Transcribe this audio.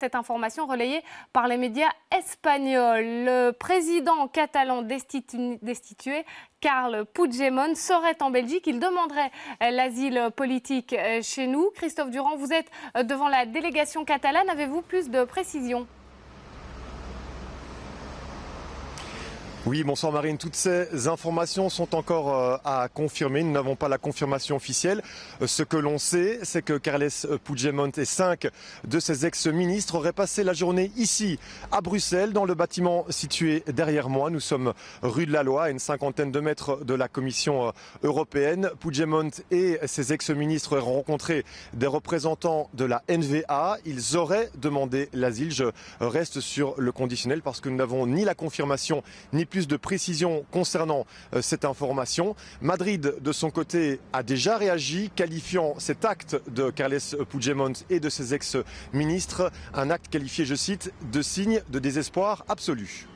Cette information relayée par les médias espagnols. Le président catalan destitué, Carl Puigdemont, serait en Belgique. Il demanderait l'asile politique euh, chez nous. Christophe Durand, vous êtes euh, devant la délégation catalane. Avez-vous plus de précisions Oui, bonsoir Marine. Toutes ces informations sont encore euh, à confirmer. Nous n'avons pas la confirmation officielle. Euh, ce que l'on sait, c'est que Carles Puigdemont et cinq de ses ex-ministres auraient passé la journée ici, à Bruxelles, dans le bâtiment situé derrière moi. Nous sommes rue de la Loi, à une cinquantaine de mètres de la Commission euh, européenne. Puigdemont et ses ex-ministres auraient rencontré des représentants de la NVA. Ils auraient demandé l'asile. Je reste sur le conditionnel parce que nous n'avons ni la confirmation ni plus plus de précisions concernant euh, cette information. Madrid, de son côté, a déjà réagi, qualifiant cet acte de Carles Puigdemont et de ses ex-ministres, un acte qualifié, je cite, de signe de désespoir absolu.